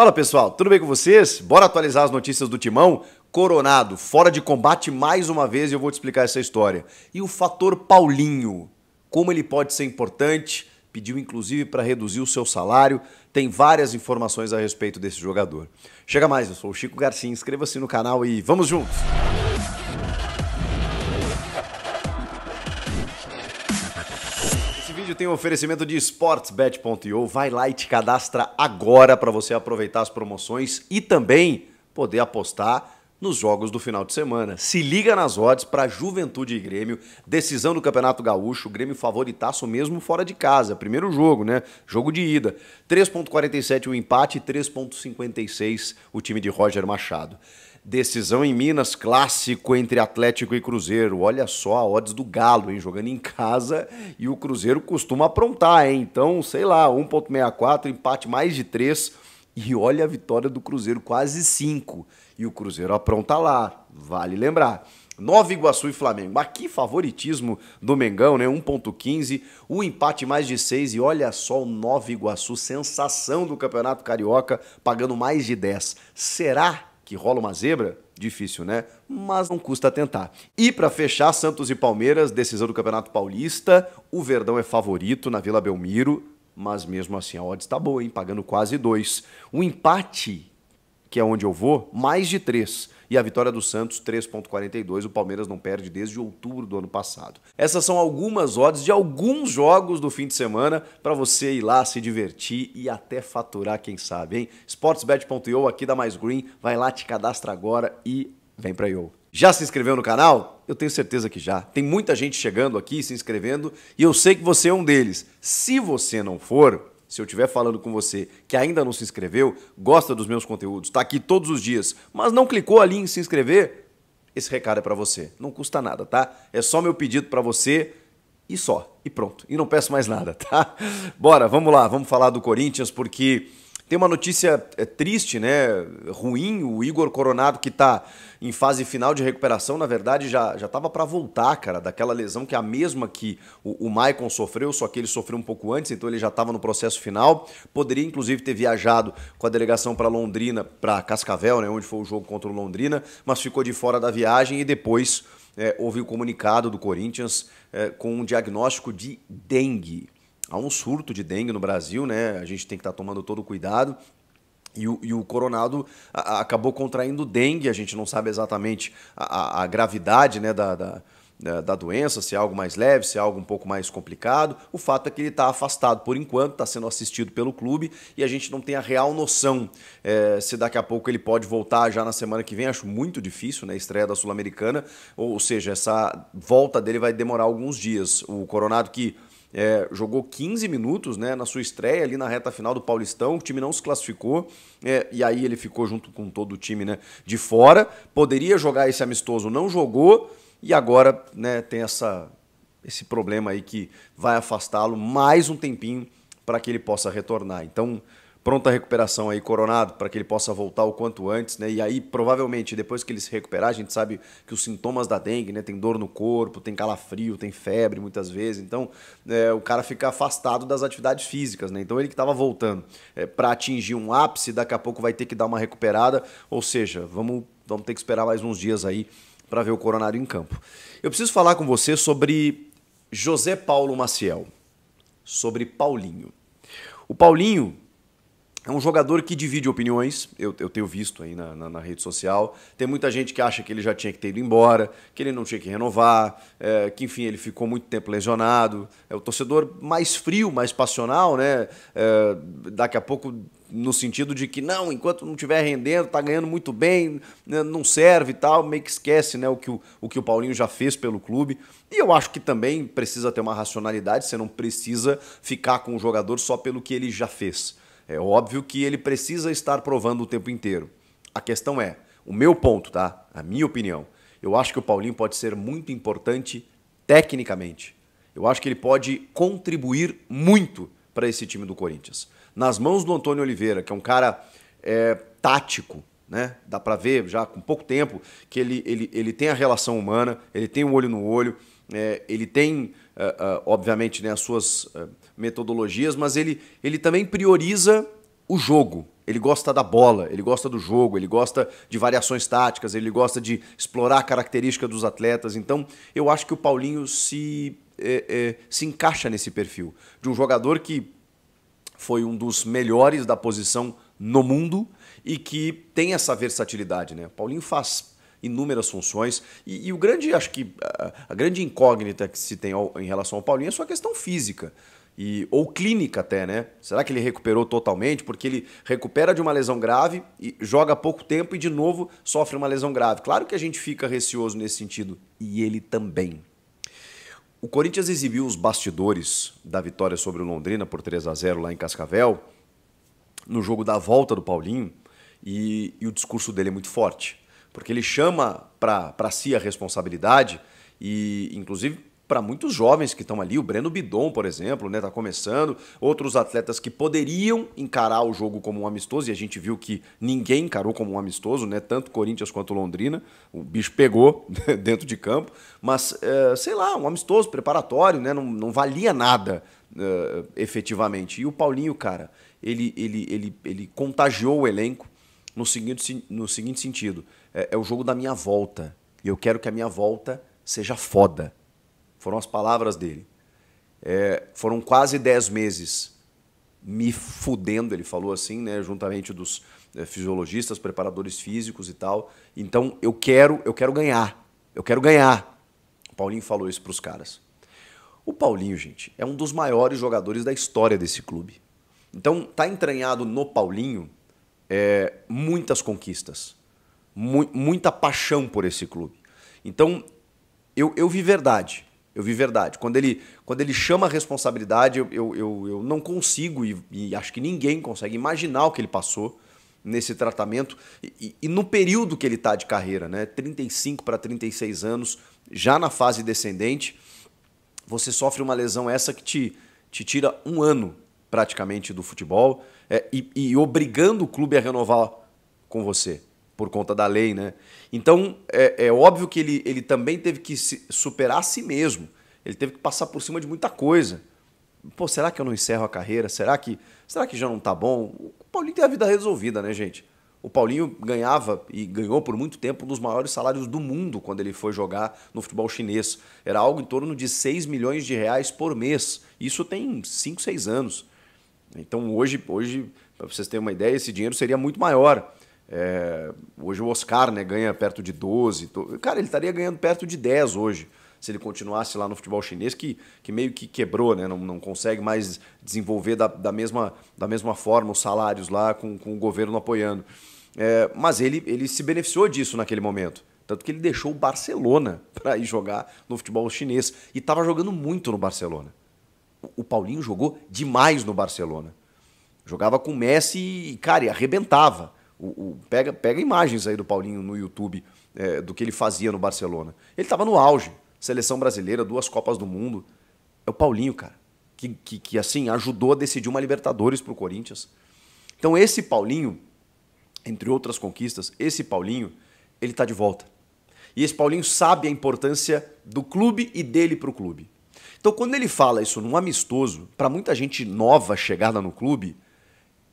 Fala pessoal, tudo bem com vocês? Bora atualizar as notícias do Timão? Coronado, fora de combate mais uma vez e eu vou te explicar essa história. E o fator Paulinho, como ele pode ser importante, pediu inclusive para reduzir o seu salário, tem várias informações a respeito desse jogador. Chega mais, eu sou o Chico Garcia, inscreva-se no canal e vamos juntos! vídeo tem um oferecimento de sportsbet.io. Vai lá e te cadastra agora para você aproveitar as promoções e também poder apostar nos jogos do final de semana. Se liga nas odds para Juventude e Grêmio, decisão do Campeonato Gaúcho, Grêmio favoritaço mesmo fora de casa, primeiro jogo, né? Jogo de ida. 3.47 o empate, 3.56 o time de Roger Machado. Decisão em Minas, clássico entre Atlético e Cruzeiro. Olha só a odds do Galo, hein? Jogando em casa e o Cruzeiro costuma aprontar, hein? Então, sei lá, 1,64, empate mais de 3. E olha a vitória do Cruzeiro, quase 5. E o Cruzeiro apronta lá, vale lembrar. Nova Iguaçu e Flamengo. Aqui ah, favoritismo do Mengão, né? 1.15, o empate mais de 6 e olha só o Nova Iguaçu, sensação do Campeonato Carioca, pagando mais de 10. Será que rola uma zebra, difícil, né? Mas não custa tentar. E para fechar, Santos e Palmeiras, decisão do Campeonato Paulista. O Verdão é favorito na Vila Belmiro, mas mesmo assim a odds está boa, hein? Pagando quase dois. O empate, que é onde eu vou, mais de três e a vitória do Santos 3.42. O Palmeiras não perde desde outubro do ano passado. Essas são algumas odds de alguns jogos do fim de semana para você ir lá se divertir e até faturar, quem sabe, hein? Sportsbet.io aqui da Mais Green, vai lá te cadastra agora e vem para eu. Já se inscreveu no canal? Eu tenho certeza que já. Tem muita gente chegando aqui, se inscrevendo, e eu sei que você é um deles. Se você não for, se eu estiver falando com você que ainda não se inscreveu, gosta dos meus conteúdos, está aqui todos os dias, mas não clicou ali em se inscrever, esse recado é para você. Não custa nada, tá? É só meu pedido para você e só, e pronto. E não peço mais nada, tá? Bora, vamos lá, vamos falar do Corinthians porque tem uma notícia é, triste, né? Ruim, o Igor Coronado que está em fase final de recuperação, na verdade já já tava para voltar, cara, daquela lesão que é a mesma que o, o Maicon sofreu, só que ele sofreu um pouco antes, então ele já estava no processo final. Poderia inclusive ter viajado com a delegação para Londrina, para Cascavel, né, onde foi o jogo contra o Londrina, mas ficou de fora da viagem e depois é, houve o comunicado do Corinthians é, com um diagnóstico de dengue há um surto de dengue no Brasil, né? A gente tem que estar tá tomando todo o cuidado. E o, e o Coronado a, a, acabou contraindo dengue, a gente não sabe exatamente a, a gravidade né, da, da né, da doença, se é algo mais leve, se é algo um pouco mais complicado. O fato é que ele está afastado por enquanto, está sendo assistido pelo clube e a gente não tem a real noção é, se daqui a pouco ele pode voltar já na semana que vem. Acho muito difícil, né? Estreia da Sul-Americana, ou, ou seja, essa volta dele vai demorar alguns dias. O Coronado que é, jogou 15 minutos né, na sua estreia ali na reta final do Paulistão, o time não se classificou, é, e aí ele ficou junto com todo o time né, de fora. Poderia jogar esse amistoso, não jogou, e agora né, tem essa, esse problema aí que vai afastá-lo mais um tempinho para que ele possa retornar. Então, pronta recuperação aí, Coronado, para que ele possa voltar o quanto antes, né? E aí, provavelmente, depois que ele se recuperar, a gente sabe que os sintomas da dengue, né? Tem dor no corpo, tem calafrio, tem febre muitas vezes. Então, é, o cara fica afastado das atividades físicas, né? Então, ele que estava voltando é, para atingir um ápice, daqui a pouco vai ter que dar uma recuperada. Ou seja, vamos, vamos ter que esperar mais uns dias aí para ver o Coronado em campo. Eu preciso falar com você sobre José Paulo Maciel, sobre Paulinho. O Paulinho é um jogador que divide opiniões, eu, eu tenho visto aí na, na, na, rede social. Tem muita gente que acha que ele já tinha que ter ido embora, que ele não tinha que renovar, é, que enfim, ele ficou muito tempo lesionado. É o torcedor mais frio, mais passional, né? É, daqui a pouco no sentido de que não, enquanto não estiver rendendo, tá ganhando muito bem, né, não serve e tal, meio que esquece né, o, que o, o que o Paulinho já fez pelo clube. E eu acho que também precisa ter uma racionalidade, você não precisa ficar com o jogador só pelo que ele já fez. É óbvio que ele precisa estar provando o tempo inteiro. A questão é, o meu ponto, tá? A minha opinião. Eu acho que o Paulinho pode ser muito importante tecnicamente. Eu acho que ele pode contribuir muito para esse time do Corinthians. Nas mãos do Antônio Oliveira, que é um cara é, tático, né? Dá para ver já com pouco tempo que ele, ele, ele tem a relação humana, ele tem o um olho no olho, é, ele tem, uh, uh, obviamente, né, as suas uh, metodologias, mas ele, ele também prioriza o jogo. Ele gosta da bola, ele gosta do jogo, ele gosta de variações táticas, ele gosta de explorar a característica dos atletas. Então, eu acho que o Paulinho se, é, é, se encaixa nesse perfil de um jogador que foi um dos melhores da posição no mundo e que tem essa versatilidade. Né? Paulinho faz inúmeras funções. E, e o grande, acho que a, a, grande incógnita que se tem ao, em relação ao Paulinho é sua questão física. E, ou clínica até, né? Será que ele recuperou totalmente? Porque ele recupera de uma lesão grave e joga pouco tempo e de novo sofre uma lesão grave. Claro que a gente fica receoso nesse sentido. E ele também. O Corinthians exibiu os bastidores da vitória sobre o Londrina por 3 a 0 lá em Cascavel, no jogo da volta do Paulinho, e, e o discurso dele é muito forte porque ele chama para si a responsabilidade e, inclusive, para muitos jovens que estão ali, o Breno Bidon, por exemplo, né, tá começando, outros atletas que poderiam encarar o jogo como um amistoso e a gente viu que ninguém encarou como um amistoso, né, tanto Corinthians quanto Londrina, o bicho pegou né, dentro de campo, mas é, sei lá, um amistoso preparatório, né, não, não valia nada é, efetivamente. E o Paulinho, cara, ele ele ele ele contagiou o elenco no seguinte no seguinte sentido, é, é o jogo da minha volta. E eu quero que a minha volta seja foda. Foram as palavras dele. É, foram quase 10 meses me fudendo, ele falou assim, né, juntamente dos é, fisiologistas, preparadores físicos e tal. Então eu quero, eu quero ganhar. Eu quero ganhar. O Paulinho falou isso para os caras. O Paulinho, gente, é um dos maiores jogadores da história desse clube. Então tá entranhado no Paulinho é, muitas conquistas mu muita paixão por esse clube. Então, eu, eu vi verdade. Eu vi verdade. Quando ele, quando ele chama a responsabilidade, eu, eu, eu, eu não consigo, e, e, acho que ninguém consegue imaginar o que ele passou nesse tratamento e, e no período que ele está de carreira, né? 35 para 36 anos, já na fase descendente, você sofre uma lesão essa que te, te tira um ano praticamente do futebol é, e, e obrigando o clube a renovar com você por conta da lei, né? Então é, é óbvio que ele, ele também teve que superar a si mesmo. Ele teve que passar por cima de muita coisa. Pô, será que eu não encerro a carreira? Será que será que já não tá bom? O Paulinho tem a vida resolvida, né, gente? O Paulinho ganhava e ganhou por muito tempo um dos maiores salários do mundo quando ele foi jogar no futebol chinês. Era algo em torno de 6 milhões de reais por mês. Isso tem 5, 6 anos. Então hoje, hoje para vocês terem uma ideia, esse dinheiro seria muito maior. É, hoje o Oscar né, ganha perto de 12. Cara, ele estaria ganhando perto de 10 hoje, se ele continuasse lá no futebol chinês, que, que meio que quebrou, né? não, não consegue mais desenvolver da, da, mesma, da mesma forma os salários lá, com, com o governo apoiando. É, mas ele, ele se beneficiou disso naquele momento. Tanto que ele deixou o Barcelona para ir jogar no futebol chinês. E estava jogando muito no Barcelona. O Paulinho jogou demais no Barcelona. Jogava com Messi e, cara, e arrebentava. O, o, pega, pega imagens aí do Paulinho no YouTube é, do que ele fazia no Barcelona. Ele estava no auge. Seleção brasileira, duas Copas do Mundo. É o Paulinho, cara. Que, que, que assim, ajudou a decidir uma Libertadores para o Corinthians. Então, esse Paulinho, entre outras conquistas, esse Paulinho, ele está de volta. E esse Paulinho sabe a importância do clube e dele para o clube. Então, quando ele fala isso num amistoso, para muita gente nova chegada no clube,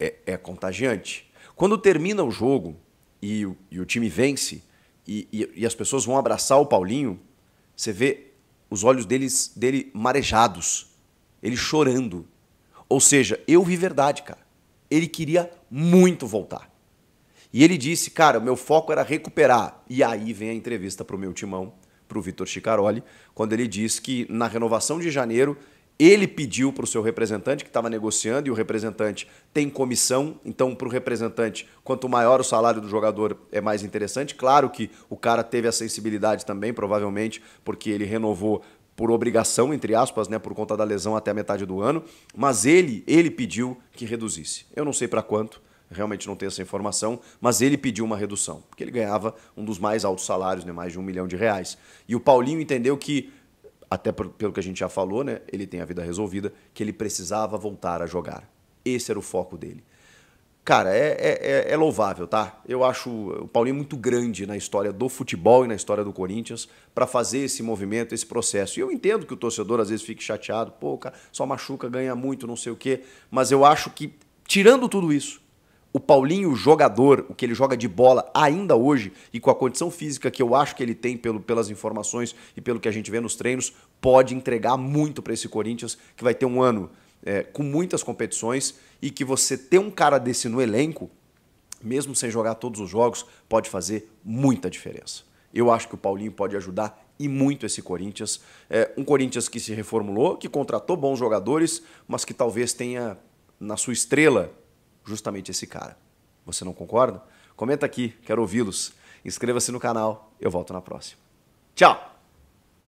é, é contagiante. Quando termina o jogo e o, e o time vence e, e, e, as pessoas vão abraçar o Paulinho, você vê os olhos deles, dele marejados, ele chorando. Ou seja, eu vi verdade, cara. Ele queria muito voltar. E ele disse, cara, o meu foco era recuperar. E aí vem a entrevista para o meu timão, para o Vitor Chicaroli, quando ele diz que na renovação de janeiro ele pediu para o seu representante, que estava negociando, e o representante tem comissão, então para o representante, quanto maior o salário do jogador, é mais interessante. Claro que o cara teve a sensibilidade também, provavelmente, porque ele renovou por obrigação, entre aspas, né, por conta da lesão até a metade do ano, mas ele, ele pediu que reduzisse. Eu não sei para quanto, realmente não tenho essa informação, mas ele pediu uma redução, porque ele ganhava um dos mais altos salários, né, mais de um milhão de reais. E o Paulinho entendeu que até pelo que a gente já falou, né? Ele tem a vida resolvida, que ele precisava voltar a jogar. Esse era o foco dele. Cara, é, é, é, é louvável, tá? Eu acho o Paulinho muito grande na história do futebol e na história do Corinthians para fazer esse movimento, esse processo. E eu entendo que o torcedor às vezes fique chateado, pô, cara, só machuca, ganha muito, não sei o quê. Mas eu acho que, tirando tudo isso, o Paulinho, jogador, o que ele joga de bola ainda hoje e com a condição física que eu acho que ele tem pelo, pelas informações e pelo que a gente vê nos treinos, pode entregar muito para esse Corinthians que vai ter um ano é, com muitas competições e que você ter um cara desse no elenco, mesmo sem jogar todos os jogos, pode fazer muita diferença. Eu acho que o Paulinho pode ajudar e muito esse Corinthians. É, um Corinthians que se reformulou, que contratou bons jogadores, mas que talvez tenha na sua estrela justamente esse cara. Você não concorda? Comenta aqui, quero ouvi-los. Inscreva-se no canal, eu volto na próxima. Tchau!